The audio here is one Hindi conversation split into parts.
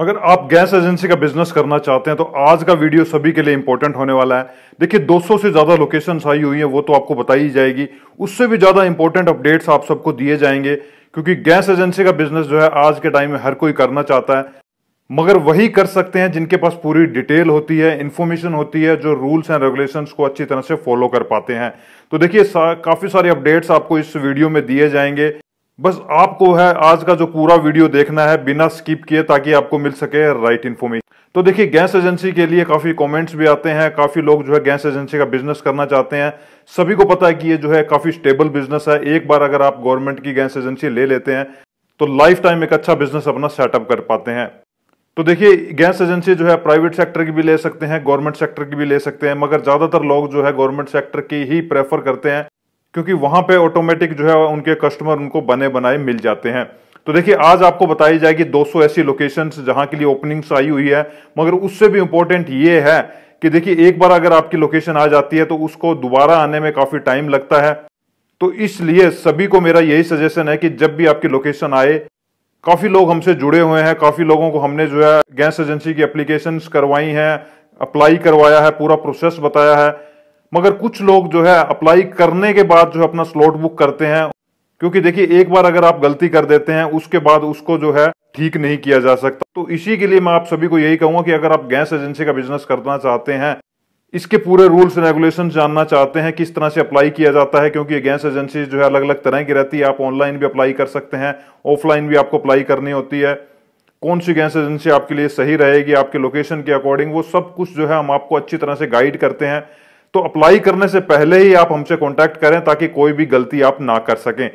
अगर आप गैस एजेंसी का बिजनेस करना चाहते हैं तो आज का वीडियो सभी के लिए इंपॉर्टेंट होने वाला है देखिए 200 से ज़्यादा लोकेशंस आई हुई हैं वो तो आपको बताई जाएगी उससे भी ज़्यादा इंपॉर्टेंट अपडेट्स आप सबको दिए जाएंगे क्योंकि गैस एजेंसी का बिजनेस जो है आज के टाइम में हर कोई करना चाहता है मगर वही कर सकते हैं जिनके पास पूरी डिटेल होती है इन्फॉर्मेशन होती है जो रूल्स एंड रेगुलेशंस को अच्छी तरह से फॉलो कर पाते हैं तो देखिए सा, काफ़ी सारे अपडेट्स आपको इस वीडियो में दिए जाएंगे बस आपको है आज का जो पूरा वीडियो देखना है बिना स्किप किए ताकि आपको मिल सके राइट इन्फॉर्मेशन तो देखिए गैस एजेंसी के लिए काफ़ी कमेंट्स भी आते हैं काफ़ी लोग जो है गैस एजेंसी का बिजनेस करना चाहते हैं सभी को पता है कि ये जो है काफ़ी स्टेबल बिजनेस है एक बार अगर आप गवर्नमेंट की गैस एजेंसी ले लेते हैं तो लाइफ टाइम एक अच्छा बिजनेस अपना सेटअप कर पाते हैं तो देखिए गैस एजेंसी जो है प्राइवेट सेक्टर की भी ले सकते हैं गवर्नमेंट सेक्टर की भी ले सकते हैं मगर ज़्यादातर लोग जो है गवर्नमेंट सेक्टर की ही प्रेफर करते हैं क्योंकि वहां पे ऑटोमेटिक जो है उनके कस्टमर उनको बने बनाए मिल जाते हैं तो देखिए आज आपको बताई जाएगी 200 ऐसी लोकेशंस जहां के लिए ओपनिंग्स आई हुई है मगर उससे भी इंपॉर्टेंट ये है कि देखिए एक बार अगर आपकी लोकेशन आ जाती है तो उसको दोबारा आने में काफी टाइम लगता है तो इसलिए सभी को मेरा यही सजेशन है कि जब भी आपकी लोकेशन आए काफी लोग हमसे जुड़े हुए हैं काफी लोगों को हमने जो है गैस एजेंसी की अप्लीकेशन करवाई हैं अप्लाई करवाया है पूरा प्रोसेस बताया है मगर कुछ लोग जो है अप्लाई करने के बाद जो है अपना स्लॉट बुक करते हैं क्योंकि देखिए एक बार अगर आप गलती कर देते हैं उसके बाद उसको जो है ठीक नहीं किया जा सकता तो इसी के लिए मैं आप सभी को यही कहूंगा कि अगर आप गैस एजेंसी का बिजनेस करना चाहते हैं इसके पूरे रूल्स एंड रेगुलेशन जानना चाहते हैं किस तरह से अप्लाई किया जाता है क्योंकि ये गैस एजेंसी जो है अलग अलग तरह की रहती है आप ऑनलाइन भी अप्लाई कर सकते हैं ऑफलाइन भी आपको अप्लाई करनी होती है कौन सी गैस एजेंसी आपके लिए सही रहेगी आपके लोकेशन के अकॉर्डिंग वो सब कुछ जो है हम आपको अच्छी तरह से गाइड करते हैं तो अप्लाई करने से पहले ही आप हमसे कॉन्टैक्ट करें ताकि कोई भी गलती आप ना कर सकें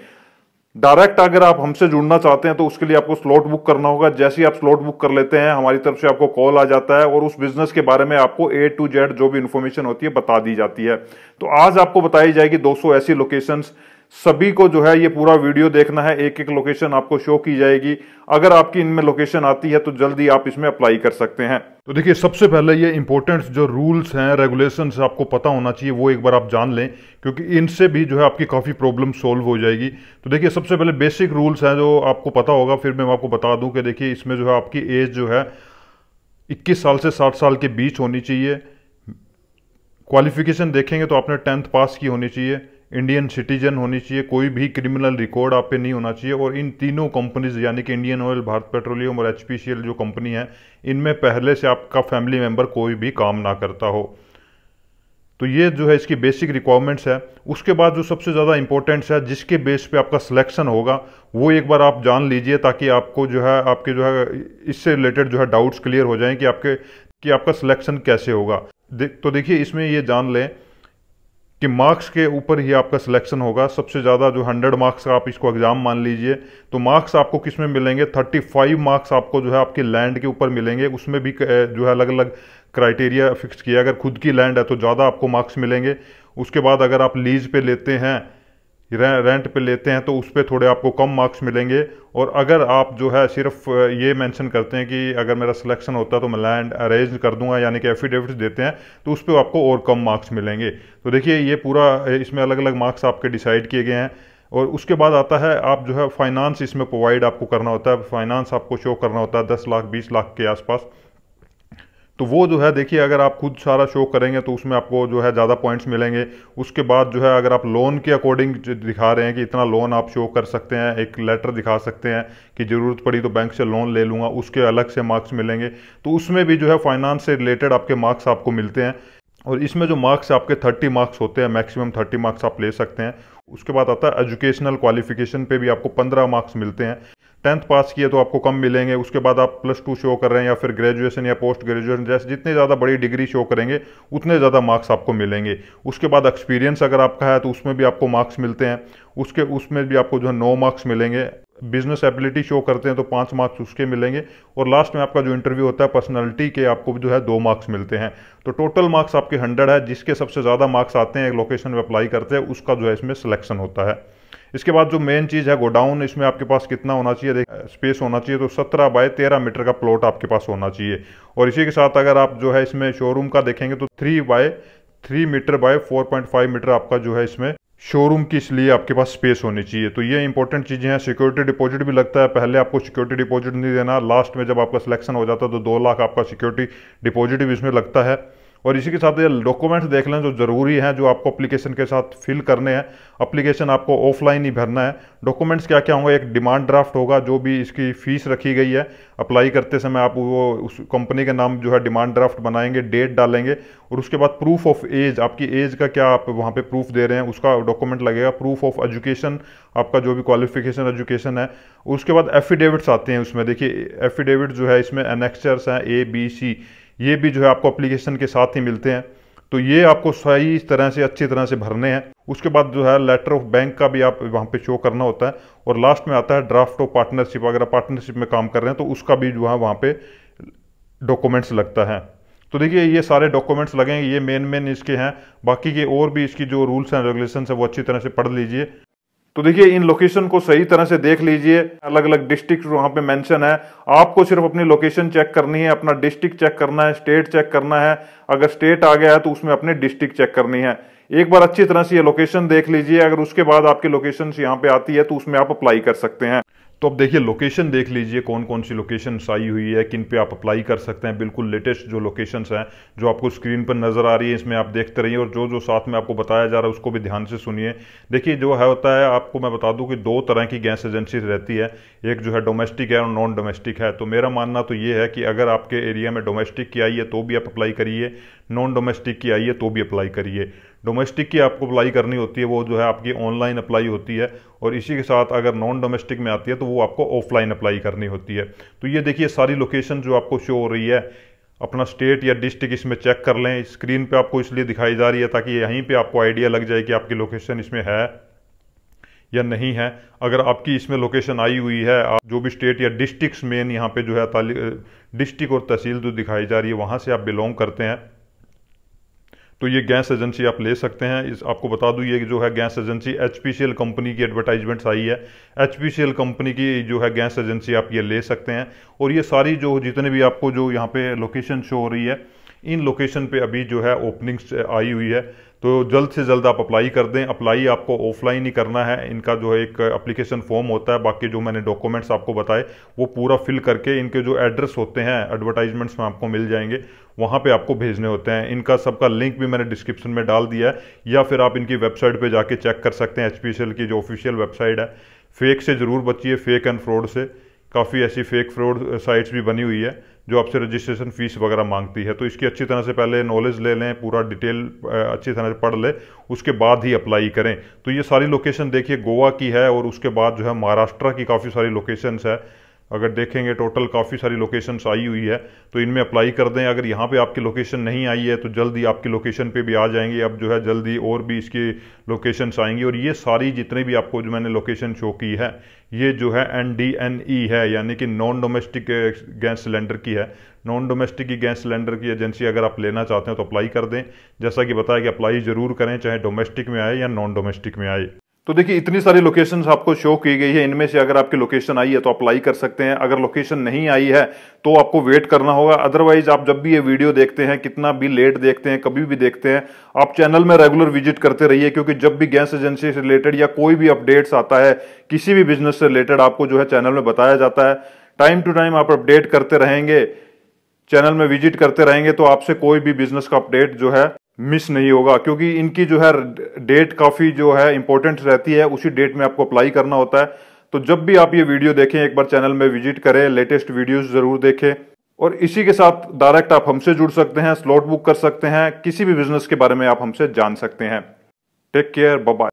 डायरेक्ट अगर आप हमसे जुड़ना चाहते हैं तो उसके लिए आपको स्लॉट बुक करना होगा जैसे ही आप स्लॉट बुक कर लेते हैं हमारी तरफ से आपको कॉल आ जाता है और उस बिजनेस के बारे में आपको ए टू जेड जो भी इन्फॉर्मेशन होती है बता दी जाती है तो आज आपको बताई जाएगी 200 ऐसी लोकेशंस सभी को जो है ये पूरा वीडियो देखना है एक एक लोकेशन आपको शो की जाएगी अगर आपकी इनमें लोकेशन आती है तो जल्दी आप इसमें अप्लाई कर सकते हैं तो देखिए सबसे पहले ये इंपॉर्टेंट जो रूल्स हैं रेगुलेशंस आपको पता होना चाहिए वो एक बार आप जान लें क्योंकि इनसे भी जो है आपकी काफ़ी प्रॉब्लम सॉल्व हो जाएगी तो देखिए सबसे पहले बेसिक रूल्स हैं जो आपको पता होगा फिर मैं आपको बता दूं कि देखिए इसमें जो है आपकी एज जो है इक्कीस साल से साठ साल के बीच होनी चाहिए क्वालिफिकेशन देखेंगे तो आपने टेंथ पास की होनी चाहिए इंडियन सिटीजन होनी चाहिए कोई भी क्रिमिनल रिकॉर्ड आप पे नहीं होना चाहिए और इन तीनों कंपनीज यानी कि इंडियन ऑयल भारत पेट्रोलियम और एच जो कंपनी है इनमें पहले से आपका फैमिली मेम्बर कोई भी काम ना करता हो तो ये जो है इसकी बेसिक रिक्वायरमेंट्स है उसके बाद जो सबसे ज़्यादा इंपॉर्टेंट्स है जिसके बेस पे आपका सिलेक्शन होगा वो एक बार आप जान लीजिए ताकि आपको जो है आपके जो है इससे रिलेटेड जो है डाउट्स क्लियर हो जाएं कि आपके कि आपका सिलेक्शन कैसे होगा दे, तो देखिए इसमें ये जान लें कि मार्क्स के ऊपर ही आपका सिलेक्शन होगा सबसे ज़्यादा जो 100 मार्क्स का आप इसको एग्ज़ाम मान लीजिए तो मार्क्स आपको किस में मिलेंगे 35 मार्क्स आपको जो है आपके लैंड के ऊपर मिलेंगे उसमें भी जो है अलग अलग क्राइटेरिया फिक्स किया अगर खुद की लैंड है तो ज़्यादा आपको मार्क्स मिलेंगे उसके बाद अगर आप लीज पे लेते हैं रेंट पे लेते हैं तो उस पर थोड़े आपको कम मार्क्स मिलेंगे और अगर आप जो है सिर्फ ये मेंशन करते हैं कि अगर मेरा सिलेक्शन होता तो मैं लैंड अरेंज कर दूंगा यानी कि एफिडेविट्स देते हैं तो उस पर आपको और कम मार्क्स मिलेंगे तो देखिए ये पूरा इसमें अलग अलग मार्क्स आपके डिसाइड किए गए हैं और उसके बाद आता है आप जो है फाइनेंस इसमें प्रोवाइड आपको करना होता है फाइनेंस आपको शो करना होता है दस लाख बीस लाख के आसपास तो वो जो है देखिए अगर आप खुद सारा शो करेंगे तो उसमें आपको जो है ज़्यादा पॉइंट्स मिलेंगे उसके बाद जो है अगर आप लोन के अकॉर्डिंग दिखा रहे हैं कि इतना लोन आप शो कर सकते हैं एक लेटर दिखा सकते हैं कि ज़रूरत पड़ी तो बैंक से लोन ले लूँगा उसके अलग से मार्क्स मिलेंगे तो उसमें भी जो है फाइनेंस से रिलेटेड आपके मार्क्स आपको मिलते हैं और इसमें जो मार्क्स आपके थर्टी मार्क्स होते हैं मैक्सिमम थर्टी मार्क्स आप ले सकते हैं उसके बाद आता है एजुकेशनल क्वालिफिकेशन पे भी आपको पंद्रह मार्क्स मिलते हैं टेंथ पास किए तो आपको कम मिलेंगे उसके बाद आप प्लस टू शो कर रहे हैं या फिर ग्रेजुएशन या पोस्ट ग्रेजुएशन जैसे जितने ज़्यादा बड़ी डिग्री शो करेंगे उतने ज़्यादा मार्क्स आपको मिलेंगे उसके बाद एक्सपीरियंस अगर आपका है तो उसमें भी आपको मार्क्स मिलते हैं उसके उसमें भी आपको जो है नौ मार्क्स मिलेंगे बिजनेस एबिलिटी शो करते हैं तो पाँच मार्क्स उसके मिलेंगे और लास्ट में आपका जो इंटरव्यू होता है पर्सनैलिटी के आपको जो है दो मार्क्स मिलते हैं तो टोटल मार्क्स आपके हंड्रेड है जिसके सबसे ज़्यादा मार्क्स आते हैं लोकेशन में अप्लाई करते हैं उसका जो है इसमें सिलेक्शन होता है इसके बाद जो मेन चीज़ है गोडाउन इसमें आपके पास कितना होना चाहिए स्पेस होना चाहिए तो सत्रह बाय तेरह मीटर का प्लॉट आपके पास होना चाहिए और इसी के साथ अगर आप जो है इसमें शोरूम का देखेंगे तो three by three metre by four point five metre आपका जो है इसमें शोरूम की इसलिए आपके पास स्पेस होनी चाहिए तो ये इंपॉर्टेंट चीज़ें हैं सिक्योरिटी डिपॉजिट भी लगता है पहले आपको सिक्योरिटी डिपॉजिट नहीं देना लास्ट में जब आपका सिलेक्शन हो जाता है तो दो लाख आपका सिक्योरिटी डिपॉजिट भी इसमें लगता है और इसी के साथ ये डॉक्यूमेंट्स देख लें जो ज़रूरी हैं जो आपको अप्लीकेशन के साथ फिल करने हैं अप्लीकेशन आपको ऑफलाइन ही भरना है डॉक्यूमेंट्स क्या क्या होंगे एक डिमांड ड्राफ्ट होगा जो भी इसकी फ़ीस रखी गई है अप्लाई करते समय आप वो उस कंपनी का नाम जो है डिमांड ड्राफ्ट बनाएंगे डेट डालेंगे और उसके बाद प्रूफ ऑफ एज आपकी एज का क्या आप वहाँ पर प्रूफ दे रहे हैं उसका डॉक्यूमेंट लगेगा प्रूफ ऑफ एजुकेशन आपका जो भी क्वालिफिकेशन एजुकेशन है उसके बाद एफिडेविट्स आते हैं उसमें देखिए एफिडेविट जो है इसमें एनेक्चर्स हैं ए बी सी ये भी जो है आपको अप्लीकेशन के साथ ही मिलते हैं तो ये आपको सही तरह से अच्छी तरह से भरने हैं उसके बाद जो है लेटर ऑफ बैंक का भी आप वहाँ पे शो करना होता है और लास्ट में आता है ड्राफ्ट ऑफ पार्टनरशिप अगर आप पार्टनरशिप में काम कर रहे हैं तो उसका भी जो है वहाँ पे डॉक्यूमेंट्स लगता है तो देखिए ये सारे डॉक्यूमेंट्स लगेंगे ये मेन मेन इसके हैं बाकी के और भी इसकी जो रूल्स एंड रेगुलेशन है वो अच्छी तरह से पढ़ लीजिए तो देखिए इन लोकेशन को सही तरह से देख लीजिए अलग अलग डिस्ट्रिक्ट वहां पे मेंशन है आपको सिर्फ अपनी लोकेशन चेक करनी है अपना डिस्ट्रिक्ट चेक करना है स्टेट चेक करना है अगर स्टेट आ गया है तो उसमें अपने डिस्ट्रिक्ट चेक करनी है एक बार अच्छी तरह से ये लोकेशन देख लीजिए अगर उसके बाद आपकी लोकेशन यहाँ पे आती है तो उसमें आप अप्लाई कर सकते हैं तो अब देखिए लोकेशन देख लीजिए कौन कौन सी लोकेशन आई हुई है किन पे आप अप्लाई कर सकते हैं बिल्कुल लेटेस्ट जो लोकेशंस हैं जो आपको स्क्रीन पर नज़र आ रही है इसमें आप देखते रहिए और जो जो साथ में आपको बताया जा रहा है उसको भी ध्यान से सुनिए देखिए जो है होता है आपको मैं बता दूं कि दो तरह की गैस एजेंसी रहती है एक जो है डोमेस्टिक है और नॉन डोमेस्टिक है तो मेरा मानना तो ये है कि अगर आपके एरिया में डोमेस्टिक की आई है तो भी आप अप्लाई करिए नॉन डोमेस्टिक की आई है तो भी अप्लाई करिए डोमेस्टिक की आपको अप्लाई करनी होती है वो जो है आपकी ऑनलाइन अप्लाई होती है और इसी के साथ अगर नॉन डोमेस्टिक में आती है तो वो आपको ऑफलाइन अप्लाई करनी होती है तो ये देखिए सारी लोकेशन जो आपको शो हो रही है अपना स्टेट या डिस्ट्रिक्ट इसमें चेक कर लें स्क्रीन पे आपको इसलिए दिखाई जा रही है ताकि यहीं पे आपको आइडिया लग जाए कि आपकी लोकेशन इसमें है या नहीं है अगर आपकी इसमें लोकेशन आई हुई है आप जो भी स्टेट या डिस्ट्रिक्ट मेन यहाँ पे जो है डिस्ट्रिक्ट और तहसील जो दिखाई जा रही है वहाँ से आप बिलोंग करते हैं तो ये गैस एजेंसी आप ले सकते हैं इस आपको बता दूँ ये जो है गैस एजेंसी एच कंपनी की एडवर्टाइजमेंट्स आई है एच कंपनी की जो है गैस एजेंसी आप ये ले सकते हैं और ये सारी जो जितने भी आपको जो यहाँ पे लोकेशन शो हो रही है इन लोकेशन पे अभी जो है ओपनिंग्स आई हुई है तो जल्द से जल्द आप अप्लाई कर दें अप्लाई आपको ऑफलाइन ही करना है इनका जो है एक अप्लीकेशन फॉर्म होता है बाकी जो मैंने डॉक्यूमेंट्स आपको बताए वो पूरा फिल करके इनके जो एड्रेस होते हैं एडवर्टाइजमेंट्स में आपको मिल जाएंगे वहाँ पे आपको भेजने होते हैं इनका सबका लिंक भी मैंने डिस्क्रिप्शन में डाल दिया है या फिर आप इनकी वेबसाइट पर जाके चेक कर सकते हैं एच की जो ऑफिशियल वेबसाइट है फेक से ज़रूर बचिए फेक एंड फ्रॉड से काफ़ी ऐसी फेक फ्रॉड साइट्स भी बनी हुई है जो आपसे रजिस्ट्रेशन फीस वगैरह मांगती है तो इसकी अच्छी तरह से पहले नॉलेज ले लें पूरा डिटेल अच्छी तरह से पढ़ लें उसके बाद ही अप्लाई करें तो ये सारी लोकेशन देखिए गोवा की है और उसके बाद जो है महाराष्ट्र की काफ़ी सारी लोकेशंस है अगर देखेंगे टोटल काफ़ी सारी लोकेशंस आई हुई है तो इनमें अप्लाई कर दें अगर यहाँ पे आपकी लोकेशन नहीं आई है तो जल्द ही आपकी लोकेशन पे भी आ जाएंगे अब जो है जल्दी और भी इसकी लोकेशंस आएंगी और ये सारी जितने भी आपको जो मैंने लोकेशन शो की है ये जो है एन डी एन ई है यानी कि non domestic eh, gas cylinder की है नॉन डोमेस्टिक की गैस सिलेंडर की एजेंसी अगर आप लेना चाहते हैं तो अप्लाई कर दें जैसा कि बताया कि अप्लाई ज़रूर करें चाहे डोमेस्टिक में आए या नॉन डोमेस्टिक में आए तो देखिए इतनी सारी लोकेशन आपको शो की गई है इनमें से अगर आपकी लोकेशन आई है तो अप्लाई कर सकते हैं अगर लोकेशन नहीं आई है तो आपको वेट करना होगा अदरवाइज आप जब भी ये वीडियो देखते हैं कितना भी लेट देखते हैं कभी भी देखते हैं आप चैनल में रेगुलर विजिट करते रहिए क्योंकि जब भी गैस एजेंसी से रिलेटेड या कोई भी अपडेट्स आता है किसी भी बिजनेस से रिलेटेड आपको जो है चैनल में बताया जाता है टाइम टू टाइम आप अपडेट करते रहेंगे चैनल में विजिट करते रहेंगे तो आपसे कोई भी बिजनेस का अपडेट जो है मिस नहीं होगा क्योंकि इनकी जो है डेट काफ़ी जो है इंपॉर्टेंट रहती है उसी डेट में आपको अप्लाई करना होता है तो जब भी आप ये वीडियो देखें एक बार चैनल में विजिट करें लेटेस्ट वीडियोस ज़रूर देखें और इसी के साथ डायरेक्ट आप हमसे जुड़ सकते हैं स्लॉट बुक कर सकते हैं किसी भी बिजनेस के बारे में आप हमसे जान सकते हैं टेक केयर बाय